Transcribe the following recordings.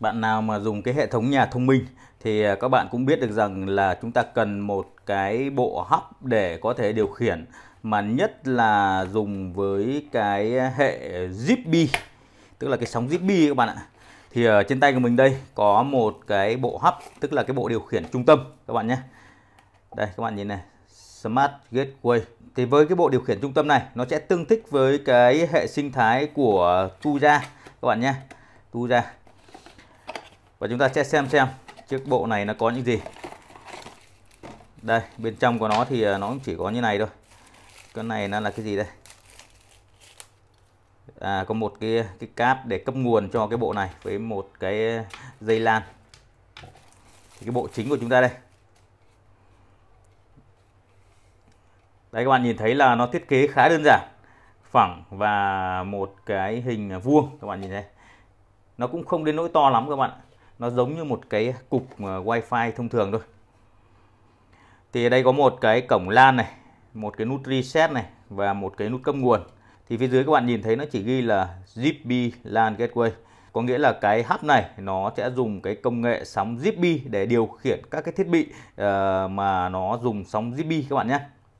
bạn nào mà dùng cái hệ thống nhà thông minh thì à, các bạn cũng biết được rằng là chúng ta cần một cái bộ hấp để có thể điều khiển mà nhất là dùng với cái hệ Zigbee tức là cái sóng Zigbee các bạn ạ thì ở à, trên tay của mình đây có một cái bộ hấp tức là cái bộ điều khiển trung tâm các bạn nhé đây các bạn nhìn này Smart Gateway thì với cái bộ điều khiển trung tâm này nó sẽ tương thích với cái hệ sinh thái của Tuya các bạn nhé Tuya và chúng ta sẽ xem xem chiếc bộ này nó có những gì đây bên trong của nó thì à, nó cũng chỉ có như này thôi cái này nó là cái gì đây à, có một cái cái cáp để cấp nguồn cho cái bộ này với một cái dây lan cái bộ chính của chúng ta đây Đấy các bạn nhìn thấy là nó thiết kế khá đơn giản phẳng và một cái hình vuông các bạn nhìn thấy nó cũng không đến nỗi to lắm các bạn nó giống như một cái cục ờ, wifi thông thường thôi thì đây có một cái cổng LAN này một cái nút reset này và một cái nút cấp nguồn thì phía dưới các bạn nhìn thấy nó chỉ ghi là ZigBee LAN Gateway có nghĩa là cái hub này nó sẽ dùng cái công nghệ sóng ZigBee để điều khiển các cái thiết bị uh, mà nó dùng sóng ZigBee các bạn nhé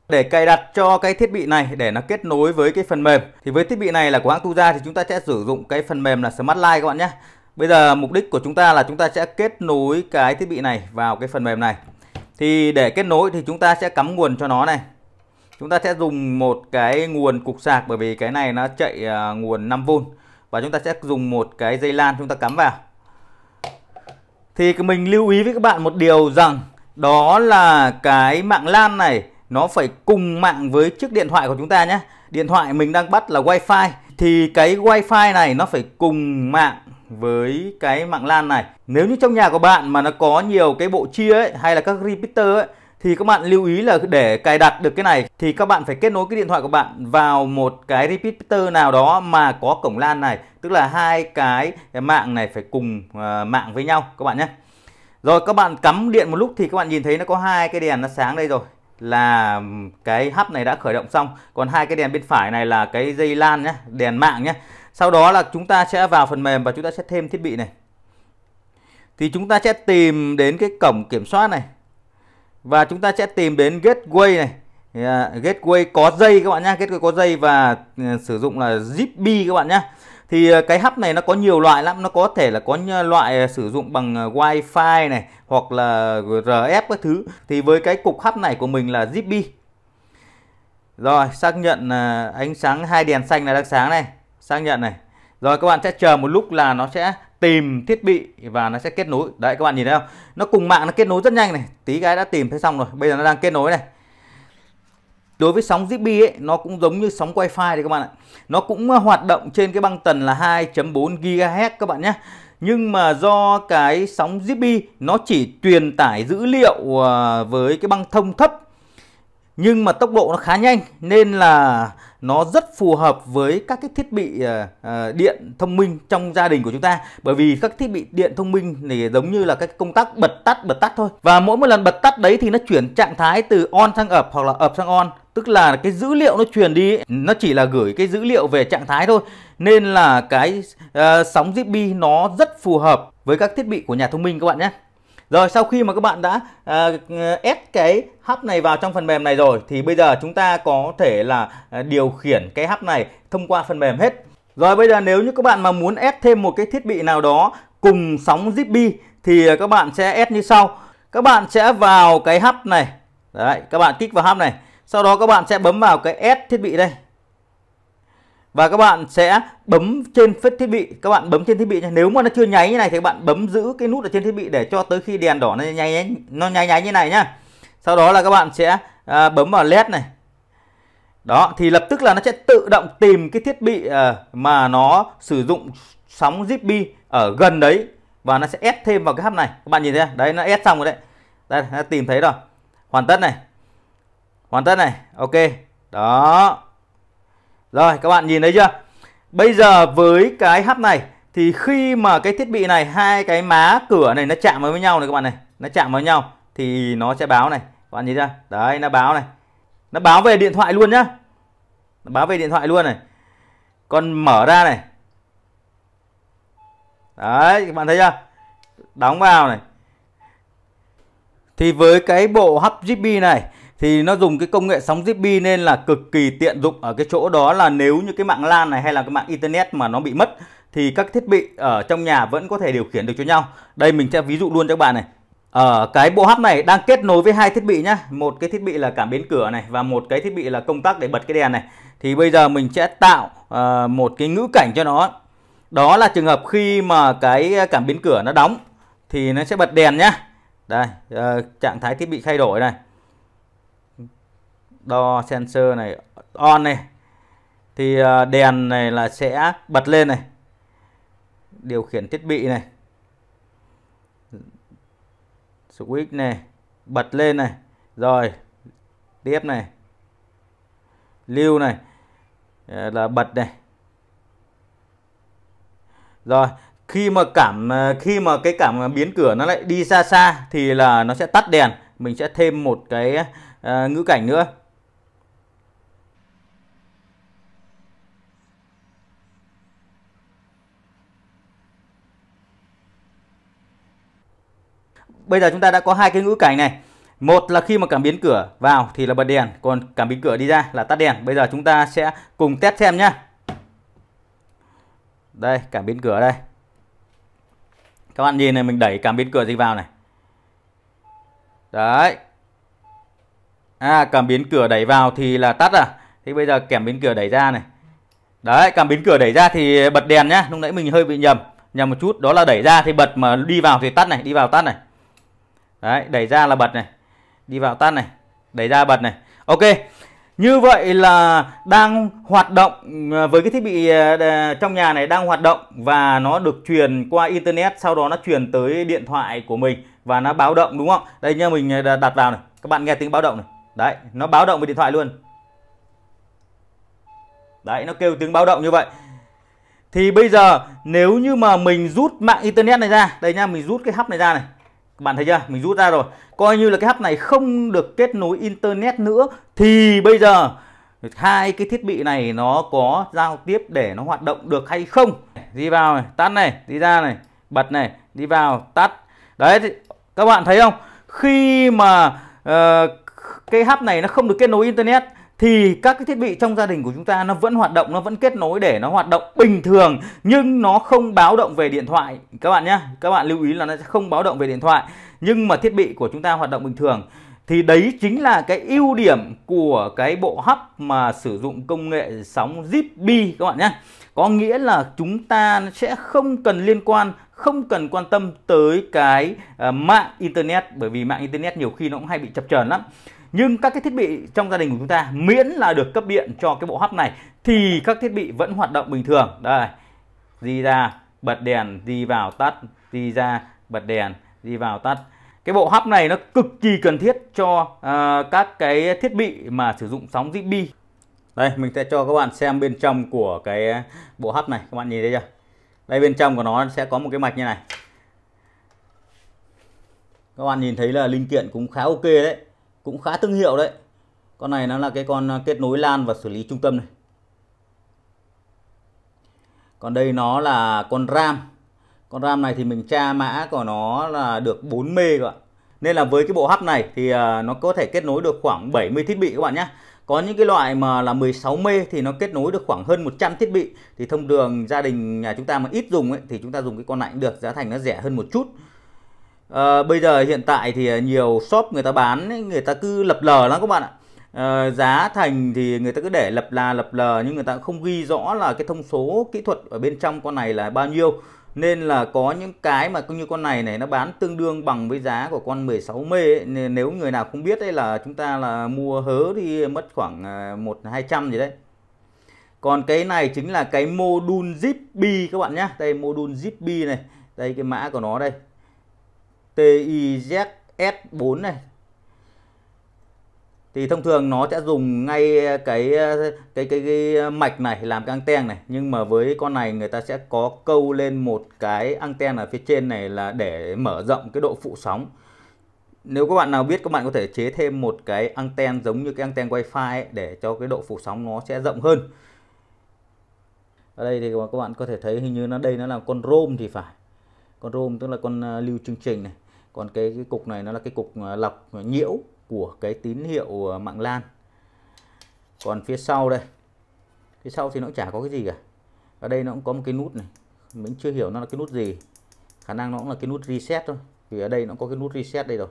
để cài đặt cho cái thiết bị này để nó kết nối với cái phần mềm thì với thiết bị này là của hãng Tuza thì chúng ta sẽ sử dụng cái phần mềm là Smart Light các bạn nhé Bây giờ mục đích của chúng ta là chúng ta sẽ kết nối cái thiết bị này vào cái phần mềm này. Thì để kết nối thì chúng ta sẽ cắm nguồn cho nó này. Chúng ta sẽ dùng một cái nguồn cục sạc bởi vì cái này nó chạy à, nguồn 5V và chúng ta sẽ dùng một cái dây lan chúng ta cắm vào. Thì mình lưu ý với các bạn một điều rằng đó là cái mạng LAN này nó phải cùng mạng với chiếc điện thoại của chúng ta nhé. Điện thoại mình đang bắt là wifi thì cái wifi này nó phải cùng mạng với cái mạng LAN này. Nếu như trong nhà của bạn mà nó có nhiều cái bộ chia ấy hay là các repeater ấy thì các bạn lưu ý là để cài đặt được cái này thì các bạn phải kết nối cái điện thoại của bạn vào một cái repeater nào đó mà có cổng LAN này, tức là hai cái, mạng này phải cùng uh, mạng với nhau các bạn nhé. Rồi các bạn cắm điện một lúc thì các bạn nhìn thấy nó có hai cái đèn nó sáng đây rồi là cái hub này đã khởi động xong còn hai cái đèn bên phải này là cái dây lan nhé đèn mạng nhé sau đó là chúng ta sẽ vào phần mềm và chúng ta sẽ thêm thiết bị này thì chúng ta sẽ tìm đến cái cổng kiểm soát này và chúng ta sẽ tìm đến gateway này yeah, à, gateway có dây các bạn nhé gateway có dây và ừ, sử dụng là zip các bạn nhé thì à, cái hub này nó có nhiều loại lắm nó có thể là có loại à, sử dụng bằng Wi-Fi này hoặc là rf các thứ thì với cái cục hub này của mình là zip rồi xác nhận ánh sáng hai đèn xanh là đang sáng này xác nhận này rồi các bạn sẽ chờ một lúc là nó sẽ tìm thiết bị và nó sẽ kết nối đấy các bạn nhìn thấy không nó cùng mạng nó kết nối rất nhanh này tí cái đã tìm thấy xong rồi bây giờ nó đang kết nối này đối với sóng Zigbee ấy nó cũng giống như sóng wifi đấy các bạn ạ nó cũng hoạt động trên cái băng tần là 2.4 GHz các bạn nhé nhưng mà do cái sóng Zigbee nó chỉ truyền tải dữ liệu ờ, với cái băng thông thấp nhưng mà tốc độ nó khá nhanh nên là nó rất phù hợp với các cái thiết bị ờ, ờ, điện thông minh trong gia đình của chúng ta bởi vì các thiết bị điện thông minh thì giống như là các công tắc bật tắt bật tắt thôi và mỗi một lần bật tắt đấy thì nó chuyển trạng thái từ on sang up hoặc là up sang on tức là cái dữ liệu nó truyền đi nó chỉ là gửi cái dữ liệu về trạng thái thôi nên là cái uh, sóng Zigbee nó rất phù hợp với các thiết bị của nhà thông minh các bạn nhé rồi sau khi mà các bạn đã à, ép cái hub này vào trong phần mềm này rồi thì bây giờ chúng ta có thể là à, điều khiển cái hub này thông qua phần mềm hết. Rồi bây giờ nếu như các bạn mà muốn ép thêm một cái thiết bị nào đó cùng sóng Zigbee thì các bạn sẽ ép như sau. Các bạn sẽ vào cái hub này. Đấy, các bạn kích vào hub này. Sau đó các bạn sẽ bấm vào cái ép thiết bị đây và các bạn sẽ bấm trên phết thiết bị các bạn bấm trên thiết bị nếu mà nó chưa nháy như này thì các bạn bấm giữ cái nút ở trên thiết bị để cho tới khi đèn đỏ nó nháy nó nháy nháy như này nhá sau đó là các bạn sẽ à, bấm vào led này đó thì lập tức là nó sẽ tự động tìm cái thiết bị à, mà nó sử dụng sóng zigbee ở gần đấy và nó sẽ ép thêm vào cái hấp này các bạn nhìn thấy đấy nó ép xong rồi đấy đây nó tìm thấy rồi hoàn tất này hoàn tất này ok đó rồi các bạn nhìn thấy chưa? Bây giờ với cái hấp này thì khi mà cái thiết bị này hai cái má cửa này nó chạm vào với nhau này các bạn này, nó chạm vào nhau thì nó sẽ báo này. Các bạn nhìn ra. Đấy nó báo này. Nó báo về điện thoại luôn nhá. Nó báo về điện thoại luôn này. Còn mở ra này. Đấy các bạn thấy chưa? Đóng vào này. Thì với cái bộ hấp GP này thì nó dùng cái công nghệ sóng Zigbee nên là cực kỳ tiện dụng ở cái chỗ đó là nếu như cái mạng LAN này hay là cái mạng internet mà nó bị mất thì các thiết bị ở trong nhà vẫn có thể điều khiển được cho nhau. Đây mình sẽ ví dụ luôn cho các bạn này. Ở ờ, cái bộ hub này đang kết nối với hai thiết bị nhá, một cái thiết bị là cảm biến cửa này và một cái thiết bị là công tắc để bật cái đèn này. Thì bây giờ mình sẽ tạo uh, một cái ngữ cảnh cho nó. Đó là trường hợp khi mà cái cảm biến cửa nó đóng thì nó sẽ bật đèn nhá. Đây, uh, trạng thái thiết bị thay đổi này đo sensor này on này thì ờ, đèn này là sẽ bật lên này điều khiển thiết bị này switch này bật lên này rồi tiếp này lưu này ờ, là bật này rồi khi mà cảm ờ, khi mà cái cảm biến cửa nó lại đi xa xa thì là nó sẽ tắt đèn mình sẽ thêm một cái uh, ngữ cảnh nữa bây giờ chúng ta đã có hai cái ngữ cảnh này một là khi mà cảm biến cửa vào thì là bật đèn còn cảm biến cửa đi ra là tắt đèn bây giờ chúng ta sẽ cùng test xem nhá đây cảm biến cửa đây các bạn nhìn này mình đẩy cảm biến cửa gì vào này đấy à cảm biến cửa đẩy vào thì là tắt à thế bây giờ cảm biến cửa đẩy ra này đấy cảm biến cửa đẩy ra thì bật đèn nhá lúc nãy mình hơi bị nhầm nhầm một chút đó là đẩy ra thì bật mà đi vào thì tắt này đi vào tắt này đấy đẩy ra là bật này đi vào tắt này đẩy ra bật này ok như vậy là đang hoạt động ờ, với cái thiết bị ờ, trong nhà này đang hoạt động và nó được truyền qua internet sau đó nó truyền tới điện thoại của mình và nó báo động đúng không đây nha mình ờ, đặt vào này các bạn nghe tiếng báo động này đấy nó báo động với điện thoại luôn đấy nó kêu tiếng báo động như vậy thì bây giờ nếu như mà mình rút mạng internet này ra đây nha mình rút cái hấp này ra này các bạn thấy chưa mình rút ra rồi coi như là cái hấp này không được kết nối internet nữa thì bây giờ hai cái thiết bị này nó có giao tiếp để nó hoạt động được hay không đi vào này tắt này đi ra này bật này đi vào tắt đấy thì các bạn thấy không khi mà uh, cái hấp này nó không được kết nối internet thì các cái thiết bị trong gia đình của chúng ta nó vẫn hoạt động nó vẫn kết nối để nó hoạt động bình thường nhưng nó không báo động về điện thoại các bạn nhé các bạn lưu ý là nó sẽ không báo động về điện thoại nhưng mà thiết bị của chúng ta hoạt động bình thường thì đấy chính là cái ưu điểm của cái bộ hấp mà sử dụng công nghệ sóng Zigbee các bạn nhé có nghĩa là chúng ta sẽ không cần liên quan không cần quan tâm tới cái uh, mạng internet bởi vì mạng internet nhiều khi nó cũng hay bị chập chờn lắm nhưng các cái thiết bị trong gia đình của chúng ta miễn là được cấp điện cho cái bộ hấp này thì các thiết bị vẫn hoạt động bình thường đây đi ra bật đèn đi vào tắt đi ra bật đèn đi vào tắt cái bộ hấp này nó cực kỳ cần thiết cho uh, các cái thiết bị mà sử dụng sóng Zigbee đây mình sẽ cho các bạn xem bên trong của cái bộ hấp này các bạn nhìn thấy chưa đây bên trong của nó sẽ có một cái mạch như này các bạn nhìn thấy là linh kiện cũng khá ok đấy cũng khá thương hiệu đấy con này nó là cái con à, kết nối lan và xử lý trung tâm này còn đây nó là con RAM con RAM này thì mình tra mã của nó là được 4 mê các bạn nên là với cái bộ hub này thì à, nó có thể kết nối được khoảng 70 thiết bị các bạn nhé có những cái loại mà là 16 mê thì nó kết nối được khoảng hơn 100 thiết bị thì thông thường gia đình nhà chúng ta mà ít dùng ấy, thì chúng ta dùng cái con này cũng được giá thành nó rẻ hơn một chút à, bây giờ hiện tại thì ờ, nhiều shop người ta bán người ta cứ lập lờ lắm các bạn ạ à, giá thành thì người ta cứ để lập là lập lờ nhưng người ta không ghi rõ là cái thông số kỹ thuật ở bên trong con này là bao nhiêu nên là có những cái mà cũng như con này này nó bán tương đương bằng với giá của con 16 mê ấy. nếu người nào không biết đấy là chúng ta là mua hớ thì mất khoảng một hai trăm gì đấy còn cái này chính là cái module zip các bạn nhé đây module zip này đây cái mã của nó đây TIZS4 này thì thông thường nó sẽ dùng ngay cái cái cái, cái mạch này làm cái anten này nhưng mà với con này người ta sẽ có câu lên một cái anten ở phía trên này là để mở rộng cái độ phụ sóng nếu các bạn nào biết các bạn có thể chế thêm một cái anten giống như cái anten wifi ấy, để cho cái độ phụ sóng nó sẽ rộng hơn ở đây thì các bạn có thể thấy hình như nó đây nó là con rom thì phải con rom tức là con à, lưu chương trình này còn cái, cái cục này nó là cái cục à, lọc nhiễu của cái tín hiệu à, mạng LAN còn phía sau đây phía sau thì nó cũng chả có cái gì cả ở đây nó cũng có một cái nút này mình chưa hiểu nó là cái nút gì khả năng nó cũng là cái nút reset thôi vì ở đây nó có cái nút reset đây rồi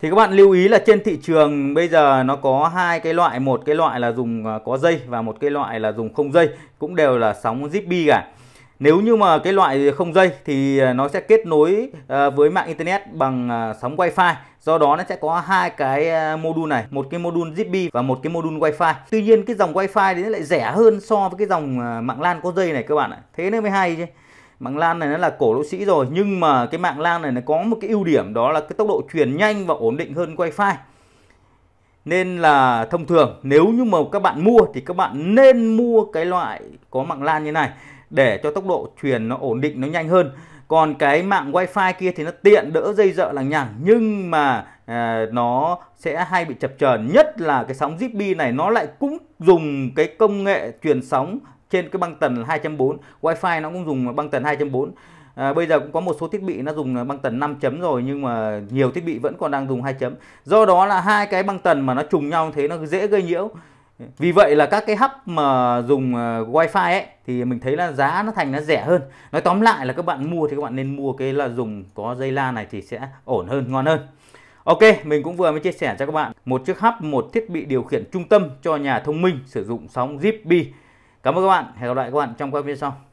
thì các bạn lưu ý là trên thị trường bây giờ nó có hai cái loại một cái loại là dùng à, có dây và một cái loại là dùng không dây cũng đều là sóng zigbee cả nếu như mà cái loại không dây thì à, nó sẽ kết nối à, với mạng internet bằng à, sóng wifi. Do đó nó sẽ có hai cái module này, một cái module Zigbee và một cái module wifi. Tuy nhiên cái dòng wifi đấy lại rẻ hơn so với cái dòng mạng LAN có dây này các bạn ạ. Thế nó mới hay chứ mạng lan này nó là cổ lỗ sĩ rồi nhưng mà cái mạng lan này nó có một cái ưu điểm đó là cái tốc độ truyền nhanh và ổn định hơn wifi nên là thông thường nếu như mà các bạn mua thì các bạn nên mua cái loại có mạng lan như này để cho tốc độ truyền nó ổn định nó nhanh hơn còn cái mạng wifi kia thì nó tiện đỡ dây dợ lằng nhằng nhưng mà à, nó sẽ hay bị chập chờn nhất là cái sóng zigbee này nó lại cũng dùng cái công nghệ truyền sóng trên cái băng tần 2.4 wifi nó cũng dùng băng tần 2.4 À, bây giờ cũng có một số thiết bị nó dùng băng tần 5 chấm rồi nhưng mà nhiều thiết bị vẫn còn đang dùng 2 chấm. Do đó là hai cái băng tần mà nó trùng nhau thế nó dễ gây nhiễu vì vậy là các cái hub mà dùng ờ, wifi ấy thì mình thấy là giá nó thành nó rẻ hơn nói tóm lại là các bạn mua thì các bạn nên mua cái là dùng có dây la này thì sẽ ổn hơn ngon hơn Ok, mình cũng vừa mới chia sẻ cho các bạn một chiếc hub, một thiết bị điều khiển trung tâm cho nhà thông minh sử dụng sóng Zigbee. Cảm ơn các bạn, hẹn gặp lại các bạn trong các video sau.